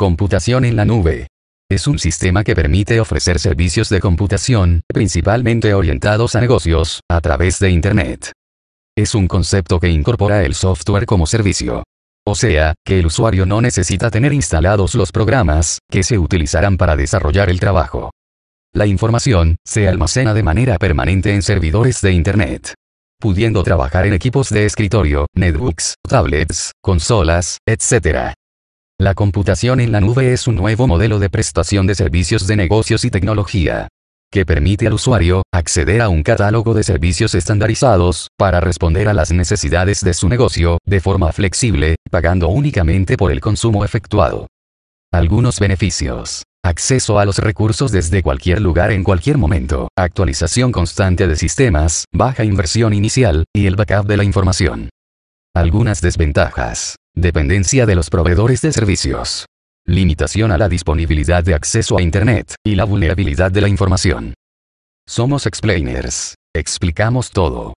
Computación en la nube. Es un sistema que permite ofrecer servicios de computación, principalmente orientados a negocios, a través de Internet. Es un concepto que incorpora el software como servicio. O sea, que el usuario no necesita tener instalados los programas, que se utilizarán para desarrollar el trabajo. La información, se almacena de manera permanente en servidores de Internet. Pudiendo trabajar en equipos de escritorio, netbooks, tablets, consolas, etc. La computación en la nube es un nuevo modelo de prestación de servicios de negocios y tecnología que permite al usuario acceder a un catálogo de servicios estandarizados para responder a las necesidades de su negocio de forma flexible, pagando únicamente por el consumo efectuado. Algunos beneficios. Acceso a los recursos desde cualquier lugar en cualquier momento, actualización constante de sistemas, baja inversión inicial, y el backup de la información. Algunas desventajas. Dependencia de los proveedores de servicios. Limitación a la disponibilidad de acceso a Internet, y la vulnerabilidad de la información. Somos explainers. Explicamos todo.